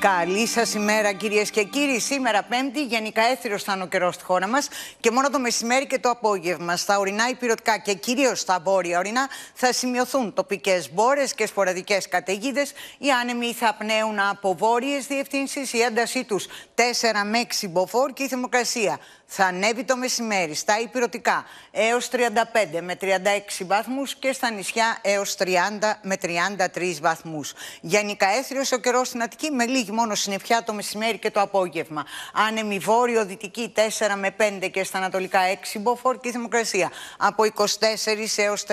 Καλή σας ημέρα, κυρίες και κύριοι. Σήμερα, Πέμπτη, γενικά έθριο θα είναι ο καιρός στη χώρα μας και μόνο το μεσημέρι και το απόγευμα. Στα ορεινά υπηρετικά και κυρίως στα βόρεια ορεινά θα σημειωθούν τοπικές μπόρες και σποραδικές καταιγίδες. Οι άνεμοι θα πνέουν από βόρειες διευθύνσεις, η έντασή τους 4 με 6 μποφόρ και η θερμοκρασία θα ανέβει το μεσημέρι στα υπηρετικά έως 35 με 36 βαθμούς και στα νησιά έως 30 με 33 βαθμούς. Γενικά έθριο ο καιρός στην Αττική με ανοίγει μόνο συννεφιά το μεσημέρι και το απόγευμα. Άνεμη βόρειο-δυτική 4 με 5 και στα ανατολικά 6 μποφόρ και η θερμοκρασία από 24 έως 36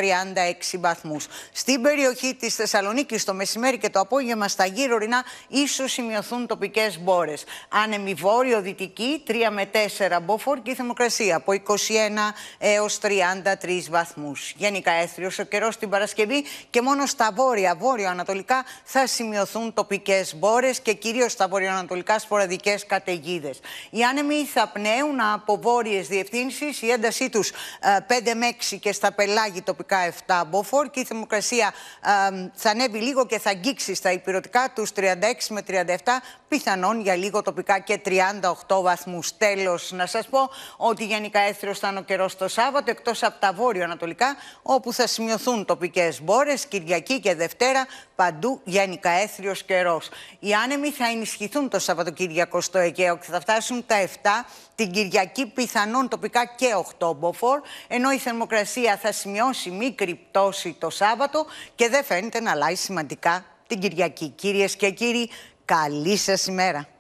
βαθμούς. Στην περιοχή της Θεσσαλονίκης το μεσημέρι και το απόγευμα στα γύρω ρινά ισως ίσως σημειωθούν μπόρε. μπόρες. Άνεμη βόρειο-δυτική 3 με 4 μποφόρ και η θερμοκρασία από 21 έως 33 βαθμούς. Γενικά έθριος ο καιρός την Παρασκευή και μόνο στα βόρεια, βόρειο-ανατολικά θα σημειωθούν τοπικές μπόρες. και κυρίως στα βορειοανατολικά σποραδικές καταιγίδες. Οι άνεμοι θα πνέουν από βόρειες διευθύνσεις, η έντασή τους 5 ε, με 6 και στα πελάγη τοπικά 7 μποφόρ και η θερμοκρασία ε, θα ανέβει λίγο και θα αγγίξει στα υπηρετικά τους 36 με 37, πιθανόν για λίγο τοπικά και 38 βαθμούς. Τέλος, να σας πω ότι γενικά έθριος θα είναι ο καιρός το Σάββατο, εκτός από τα βόρειο-ανατολικά, όπου θα σημειωθούν τοπικές μπόρες, Κυριακή και Δευτέρα, παντού γενικά έθριος καιρός. Οι άνεμοι θα ενισχυθούν το Σαββατοκύριακο στο Αιγαίο και θα φτάσουν τα 7, την Κυριακή πιθανόν τοπικά και 8 μποφόρ, ενώ η θερμοκρασία θα σημειώσει μικρή πτώση το Σάββατο και δεν φαίνεται να αλλάζει σημαντικά την Κυριακή. Κυρίες και κύριοι, καλή σας ημέρα.